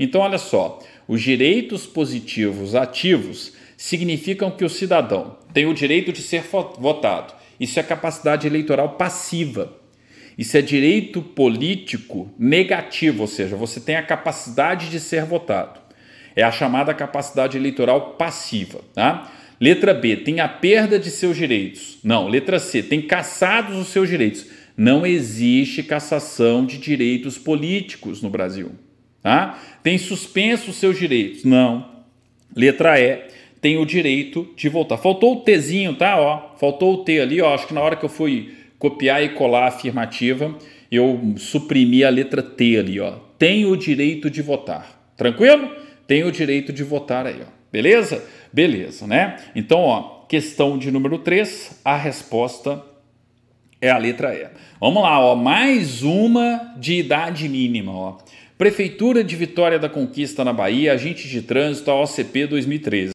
Então, olha só, os direitos positivos ativos significam que o cidadão tem o direito de ser votado. Isso é capacidade eleitoral passiva. Isso é direito político negativo, ou seja, você tem a capacidade de ser votado. É a chamada capacidade eleitoral passiva. Tá? Letra B, tem a perda de seus direitos. Não, letra C, tem cassados os seus direitos. Não existe cassação de direitos políticos no Brasil. Tá? Tem suspenso os seus direitos? Não. Letra E, tem o direito de voltar. Faltou o Tzinho, tá? Ó, faltou o T ali, ó. Acho que na hora que eu fui copiar e colar a afirmativa, eu suprimi a letra T ali, ó. Tem o direito de votar. Tranquilo? Tem o direito de votar aí, ó. Beleza? Beleza, né? Então, ó, questão de número 3, a resposta é a letra E. Vamos lá, ó, mais uma de idade mínima, ó. Prefeitura de Vitória da Conquista na Bahia, agente de trânsito, OCP 2013.